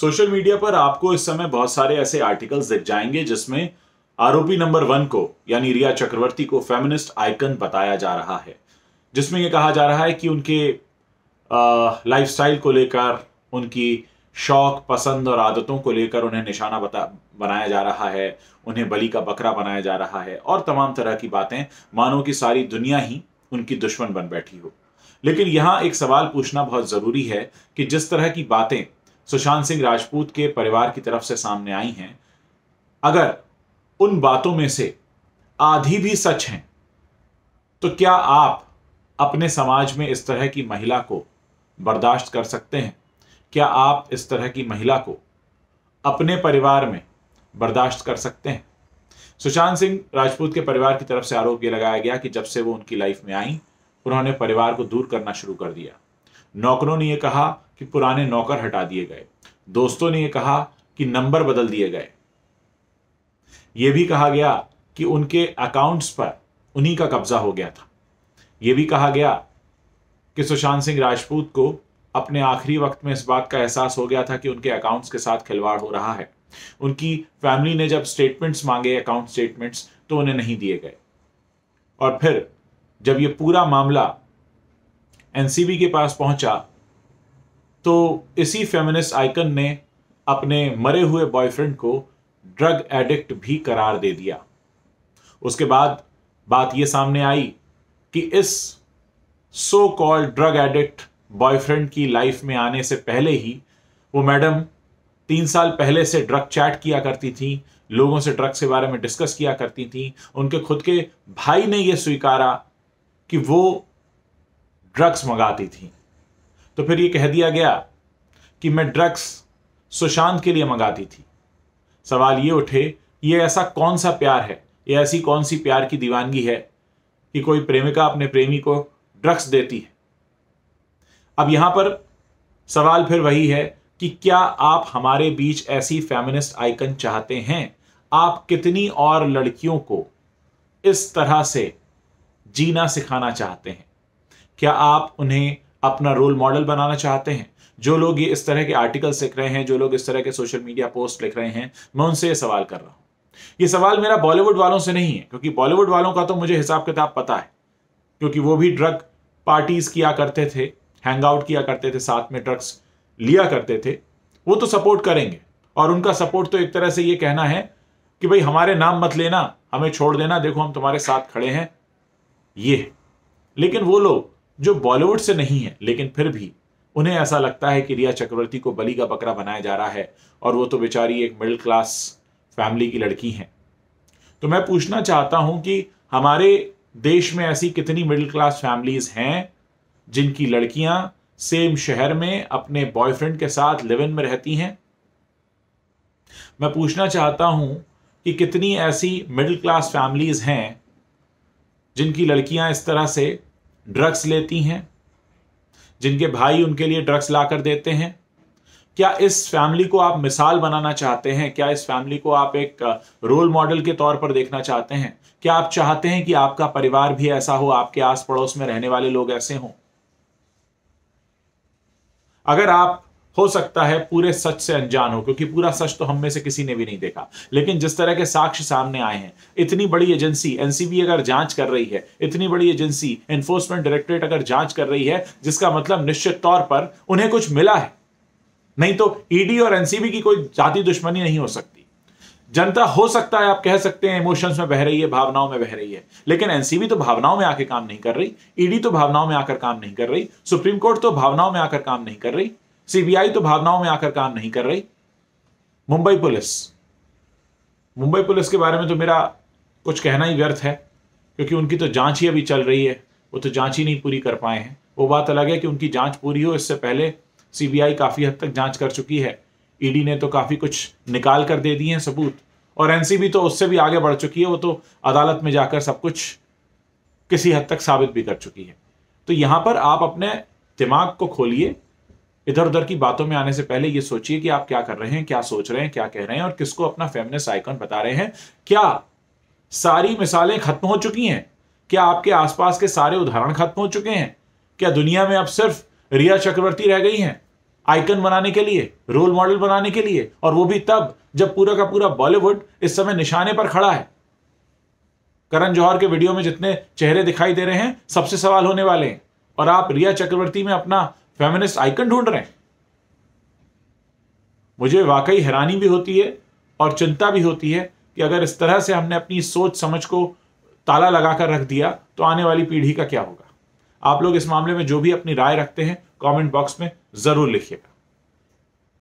social media पर आपको इस समय बहुत सारे ऐसे आर्टिकल्स दिख जाएंगे जिसमें आरोपी नंबर वन को यानी रिया चक्रवर्ती को फेमिनिस्ट आइकन बताया जा रहा है जिसमें यह कहा जा रहा है कि उनके लाइफ को लेकर उनकी शौक पसंद और आदतों को लेकर उन्हें निशाना बता बनाया जा रहा है उन्हें बलि का बकरा बनाया जा रहा है और तमाम तरह की बातें मानो कि सारी दुनिया ही उनकी दुश्मन बन बैठी हो लेकिन यहाँ एक सवाल पूछना बहुत ज़रूरी है कि जिस तरह की बातें सुशांत सिंह राजपूत के परिवार की तरफ से सामने आई हैं अगर उन बातों में से आधी भी सच हैं तो क्या आप अपने समाज में इस तरह की महिला को बर्दाश्त कर सकते हैं क्या आप इस तरह की महिला को अपने परिवार में बर्दाश्त कर सकते हैं सुशांत सिंह राजपूत के परिवार की तरफ से आरोप ये लगाया गया कि जब से वो उनकी लाइफ में आई उन्होंने परिवार को दूर करना शुरू कर दिया नौकरों ने यह कहा कि पुराने नौकर हटा दिए गए दोस्तों ने यह कहा कि नंबर बदल दिए गए यह भी कहा गया कि उनके अकाउंट्स पर उन्हीं का कब्जा हो गया था यह भी कहा गया कि सुशांत सिंह राजपूत को अपने आखिरी वक्त में इस बात का एहसास हो गया था कि उनके अकाउंट्स के साथ खिलवाड़ हो रहा है उनकी फैमिली ने जब स्टेटमेंट्स मांगे अकाउंट स्टेटमेंट्स तो उन्हें नहीं दिए गए और फिर जब यह पूरा मामला एनसीबी के पास पहुंचा तो इसी फेमिनिस्ट आइकन ने अपने मरे हुए बॉयफ्रेंड को ड्रग एडिक्ट भी करार दे दिया उसके बाद बात ये सामने आई कि इस so called drug addict boyfriend की लाइफ में आने से पहले ही वो मैडम तीन साल पहले से ड्रग चैट किया करती थी लोगों से ड्रग्स के बारे में डिस्कस किया करती थी उनके खुद के भाई ने यह स्वीकारा कि वो ड्रग्स मंगाती थी तो फिर ये कह दिया गया कि मैं ड्रग्स सुशांत के लिए मंगाती थी सवाल ये उठे ये ऐसा कौन सा प्यार है ये ऐसी कौन सी प्यार की दीवानगी है कि कोई प्रेमिका अपने प्रेमी को ड्रग्स देती है अब यहां पर सवाल फिर वही है कि क्या आप हमारे बीच ऐसी फेमिनिस्ट आइकन चाहते हैं आप कितनी और लड़कियों को इस तरह से जीना सिखाना चाहते हैं क्या आप उन्हें अपना रोल मॉडल बनाना चाहते हैं जो लोग ये इस तरह के आर्टिकल्स लिख रहे हैं जो लोग इस तरह के सोशल मीडिया पोस्ट लिख रहे हैं मैं उनसे ये सवाल कर रहा हूँ ये सवाल मेरा बॉलीवुड वालों से नहीं है क्योंकि बॉलीवुड वालों का तो मुझे हिसाब किताब पता है क्योंकि वो भी ड्रग पार्टीज किया करते थे हैंग आउट किया करते थे साथ में ड्रग्स लिया करते थे वो तो सपोर्ट करेंगे और उनका सपोर्ट तो एक तरह से ये कहना है कि भाई हमारे नाम मत लेना हमें छोड़ देना देखो हम तुम्हारे साथ खड़े हैं ये लेकिन वो लोग जो बॉलीवुड से नहीं है लेकिन फिर भी उन्हें ऐसा लगता है कि रिया चक्रवर्ती को बली का बकरा बनाया जा रहा है और वो तो बेचारी एक मिडिल क्लास फैमिली की लड़की हैं तो मैं पूछना चाहता हूं कि हमारे देश में ऐसी कितनी मिडिल क्लास फैमिलीज हैं जिनकी लड़कियां सेम शहर में अपने बॉयफ्रेंड के साथ लिव इन में रहती हैं मैं पूछना चाहता हूं कि कितनी ऐसी मिडिल क्लास फैमिलीज हैं जिनकी लड़कियां इस तरह से ड्रग्स लेती हैं जिनके भाई उनके लिए ड्रग्स लाकर देते हैं क्या इस फैमिली को आप मिसाल बनाना चाहते हैं क्या इस फैमिली को आप एक रोल मॉडल के तौर पर देखना चाहते हैं क्या आप चाहते हैं कि आपका परिवार भी ऐसा हो आपके आस पड़ोस में रहने वाले लोग ऐसे हों अगर आप हो सकता है पूरे सच से अनजान हो क्योंकि पूरा सच तो हम में से किसी ने भी नहीं देखा लेकिन जिस तरह के साक्ष्य सामने आए हैं इतनी बड़ी एजेंसी एनसीबी अगर जांच कर रही है इतनी बड़ी एजेंसी एनफोर्समेंट डायरेक्टरेट अगर जांच कर रही है जिसका मतलब निश्चित तौर पर उन्हें कुछ मिला है नहीं तो ईडी e और एनसीबी की कोई जाति दुश्मनी नहीं हो सकती जनता हो सकता है आप कह सकते हैं इमोशंस में बह रही है भावनाओं में बह रही है लेकिन एनसीबी तो भावनाओं में आके काम नहीं कर रही ईडी तो भावनाओं में आकर काम नहीं कर रही सुप्रीम e कोर्ट तो भावनाओं में आकर काम नहीं कर रही सीबीआई तो भावनाओं में आकर काम नहीं कर रही मुंबई पुलिस मुंबई पुलिस के बारे में तो मेरा कुछ कहना ही व्यर्थ है क्योंकि उनकी तो जांच ही अभी चल रही है वो तो जांच ही नहीं पूरी कर पाए हैं वो बात अलग है कि उनकी जांच पूरी हो इससे पहले सीबीआई काफ़ी हद तक जांच कर चुकी है ईडी ने तो काफ़ी कुछ निकाल कर दे दिए हैं सबूत और एनसीबी तो उससे भी आगे बढ़ चुकी है वो तो अदालत में जाकर सब कुछ किसी हद तक साबित भी कर चुकी है तो यहाँ पर आप अपने दिमाग को खोलिए इधर उधर की बातों में आने से पहले ये सोचिए कि आप क्या कर रहे हैं क्या सोच रहे हैं क्या कह रहे हैं और किसको अपना फेमिनिस्ट आइकन बता रहे हैं क्या सारी मिसालें खत्म हो चुकी हैं क्या आपके आसपास के सारे उदाहरण खत्म हो चुके हैं क्या दुनिया में अब सिर्फ रिया चक्रवर्ती रह गई हैं आइकन बनाने के लिए रोल मॉडल बनाने के लिए और वो भी तब जब पूरा का पूरा बॉलीवुड इस समय निशाने पर खड़ा है करण जौहर के वीडियो में जितने चेहरे दिखाई दे रहे हैं सबसे सवाल होने वाले हैं और आप रिया चक्रवर्ती में अपना फेमिनिस्ट आइकन ढूंढ रहे हैं मुझे वाकई हैरानी भी होती है और चिंता भी होती है कि अगर इस तरह से हमने अपनी सोच समझ को ताला लगाकर रख दिया तो आने वाली पीढ़ी का क्या होगा आप लोग इस मामले में जो भी अपनी राय रखते हैं कमेंट बॉक्स में ज़रूर लिखिएगा